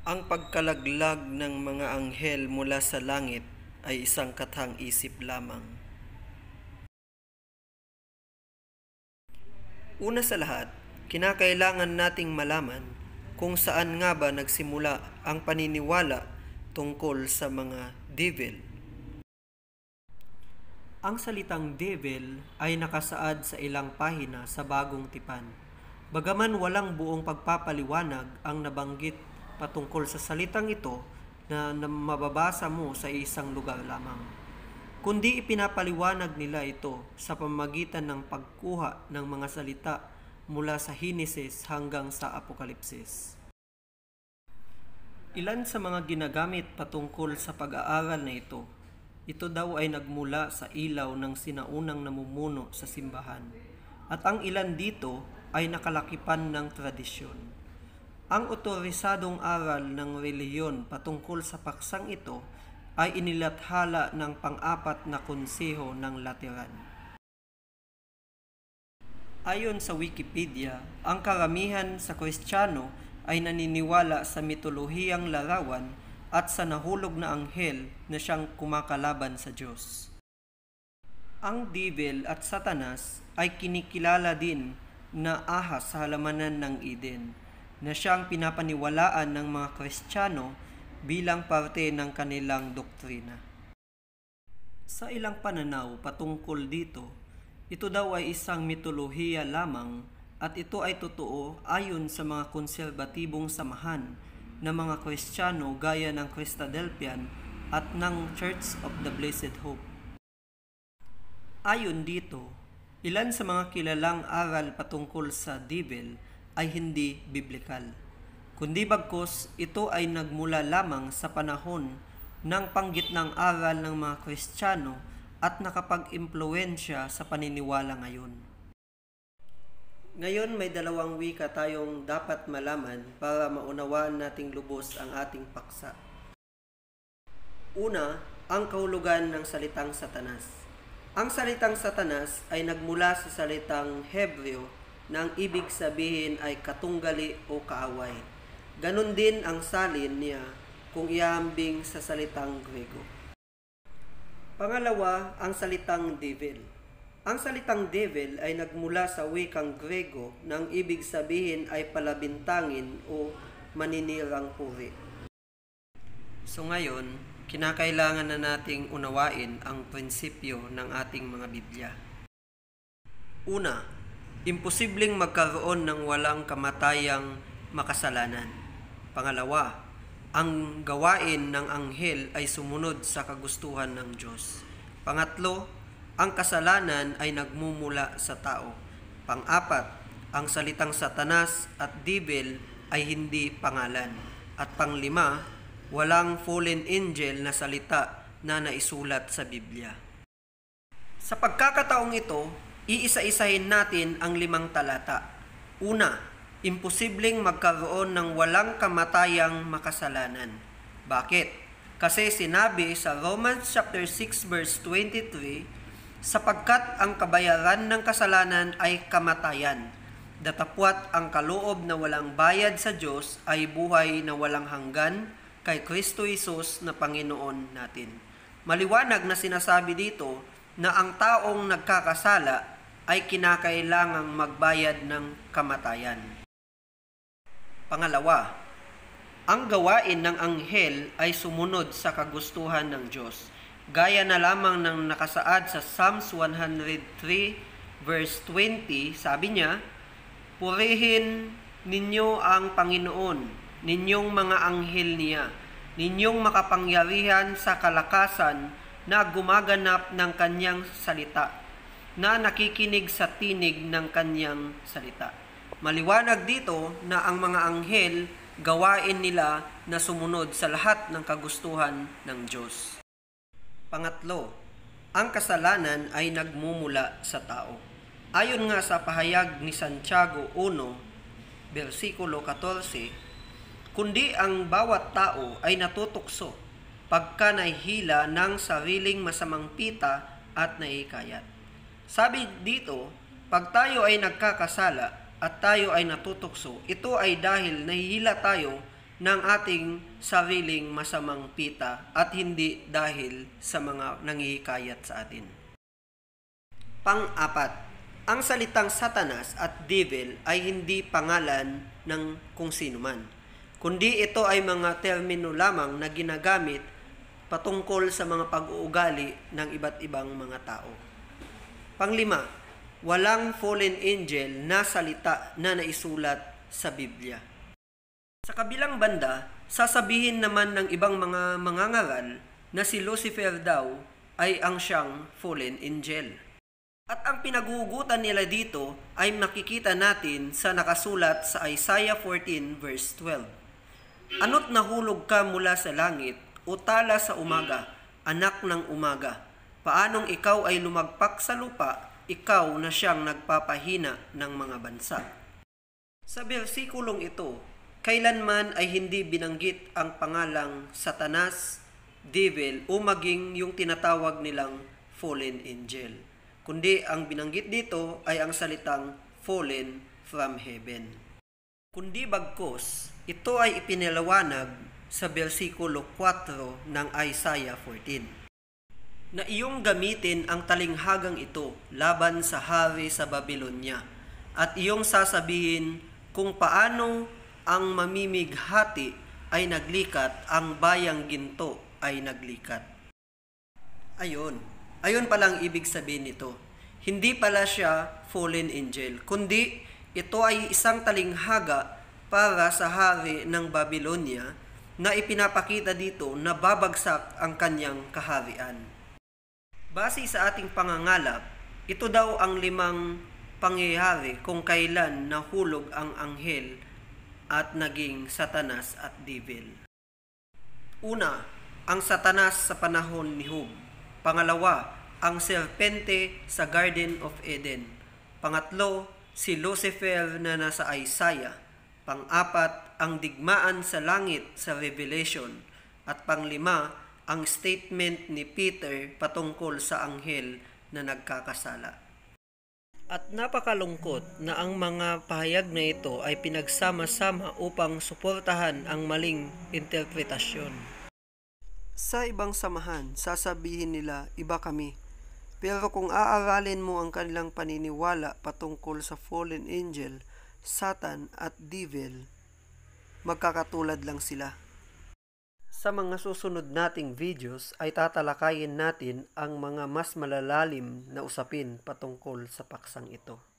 Ang pagkalaglag ng mga anghel mula sa langit ay isang kathang isip lamang. Una sa lahat, kinakailangan nating malaman kung saan nga ba nagsimula ang paniniwala tungkol sa mga devil. Ang salitang devil ay nakasaad sa ilang pahina sa Bagong Tipan. Bagaman walang buong pagpapaliwanag ang nabanggit patungkol sa salitang ito na, na mababasa mo sa isang lugar lamang. Kundi ipinapaliwanag nila ito sa pamagitan ng pagkuha ng mga salita mula sa Hinesis hanggang sa Apokalipsis. Ilan sa mga ginagamit patungkol sa pag-aaral na ito ito daw ay nagmula sa ilaw ng sinaunang namumuno sa simbahan. At ang ilan dito ay nakalakipan ng tradisyon. Ang otorisadong aral ng reliyon patungkol sa paksang ito ay inilathala ng pang-apat na konseho ng Lateran. Ayon sa Wikipedia, ang karamihan sa Kristiyano ay naniniwala sa mitolohiyang larawan at sa nahulog na anghel na siyang kumakalaban sa Diyos. Ang devil at satanas ay kinikilala din na ahas sa halamanan ng Eden na siyang pinapaniwalaan ng mga Kristiyano bilang parte ng kanilang doktrina. Sa ilang pananaw patungkol dito, ito daw ay isang mitolohiya lamang at ito ay totoo ayon sa mga konserbatibong samahan ng mga Kristiyano gaya ng Christadelphian at ng Church of the Blessed Hope. Ayon dito, ilan sa mga kilalang aral patungkol sa Dibel ay hindi biblikal. Kundi bagkus, ito ay nagmula lamang sa panahon ng panggitnang aral ng mga Kristiyano at nakapag-impluensya sa paniniwala ngayon. Ngayon may dalawang wika tayong dapat malaman para maunawaan nating lubos ang ating paksa. Una, ang kahulugan ng salitang satanas. Ang salitang satanas ay nagmula sa salitang Hebreo na ang ibig sabihin ay katunggali o kaaway. Ganon din ang salin niya kung iambing sa salitang Grego. Pangalawa, ang salitang devil. Ang salitang devil ay nagmula sa wikang Grego na ang ibig sabihin ay palabintangin o maninirang puri. So ngayon, kinakailangan na nating unawain ang prinsipyo ng ating mga Biblia. Una, Imposibleng magkaroon ng walang kamatayang makasalanan. Pangalawa, ang gawain ng anghel ay sumunod sa kagustuhan ng Diyos. Pangatlo, ang kasalanan ay nagmumula sa tao. Pangapat, ang salitang satanas at dibil ay hindi pangalan. At panglima, walang fallen angel na salita na naisulat sa Biblia. Sa pagkakataong ito, Iisa-isahin natin ang limang talata. Una, imposibleng magkaroon ng walang kamatayang makasalanan. Bakit? Kasi sinabi sa Romans chapter 6 verse 23, sapagkat ang kabayaran ng kasalanan ay kamatayan. Datapwat ang kaloob na walang bayad sa Diyos ay buhay na walang hanggan kay Kristo Isus na Panginoon natin. Maliwanag na sinasabi dito na ang taong nagkakasala ay kinakailangang magbayad ng kamatayan. Pangalawa, ang gawain ng anghel ay sumunod sa kagustuhan ng Diyos, gaya na lamang ng nakasaad sa Psalms 103 verse 20, sabi niya, Purihin ninyo ang Panginoon, ninyong mga anghel niya, ninyong makapangyarihan sa kalakasan na gumaganap ng kanyang salita na nakikinig sa tinig ng kanyang salita. Maliwanag dito na ang mga anghel gawain nila na sumunod sa lahat ng kagustuhan ng Diyos. Pangatlo, ang kasalanan ay nagmumula sa tao. Ayon nga sa pahayag ni Santiago 1, versikulo 14, kundi ang bawat tao ay natutukso pagka nahihila ng sariling masamang pita at naikayat. Sabi dito, pag tayo ay nagkakasala at tayo ay natutokso, ito ay dahil nahihila tayo ng ating sariling masamang pita at hindi dahil sa mga nangihikayat sa atin. Pang-apat, ang salitang satanas at devil ay hindi pangalan ng kung sino man, kundi ito ay mga termino lamang na ginagamit patungkol sa mga pag-uugali ng iba't ibang mga tao. Panglima, walang fallen angel na salita na naisulat sa Biblia. Sa kabilang banda, sasabihin naman ng ibang mga mangangaral na si Lucifer daw ay ang siyang fallen angel. At ang pinagugutan nila dito ay makikita natin sa nakasulat sa Isaiah 14 verse 12. Ano't nahulog ka mula sa langit o tala sa umaga, anak ng umaga paanong ikaw ay lumagpak sa lupa, ikaw na siyang nagpapahina ng mga bansa. Sa bersikulong ito, kailanman ay hindi binanggit ang pangalang Satanas, Devil o maging yung tinatawag nilang fallen angel. Kundi ang binanggit dito ay ang salitang fallen from heaven. Kundi bagkos, ito ay ipinalawanag sa bersikulo 4 ng Isaiah 14 na iyong gamitin ang talinghagang ito laban sa hari sa Babylonia at iyong sasabihin kung paano ang mamimighati ay naglikat, ang bayang ginto ay naglikat. Ayon, ayon pa lang ibig sabihin nito. Hindi pala siya fallen angel, kundi ito ay isang talinghaga para sa hari ng Babylonia na ipinapakita dito na babagsak ang kanyang kaharian. Base sa ating pangangalap, ito daw ang limang pangyayari kung kailan nahulog ang anghel at naging satanas at devil. Una, ang satanas sa panahon ni Hub. Pangalawa, ang serpente sa Garden of Eden. Pangatlo, si Lucifer na nasa Isaiah. Pang-apat, ang digmaan sa langit sa Revelation. At panglima, ang statement ni Peter patungkol sa anghel na nagkakasala. At napakalungkot na ang mga pahayag na ito ay pinagsama-sama upang suportahan ang maling interpretasyon. Sa ibang samahan, sasabihin nila, iba kami. Pero kung aaralin mo ang kanilang paniniwala patungkol sa fallen angel, Satan at devil, magkakatulad lang sila. Sa mga susunod nating videos ay tatalakayin natin ang mga mas malalalim na usapin patungkol sa paksang ito.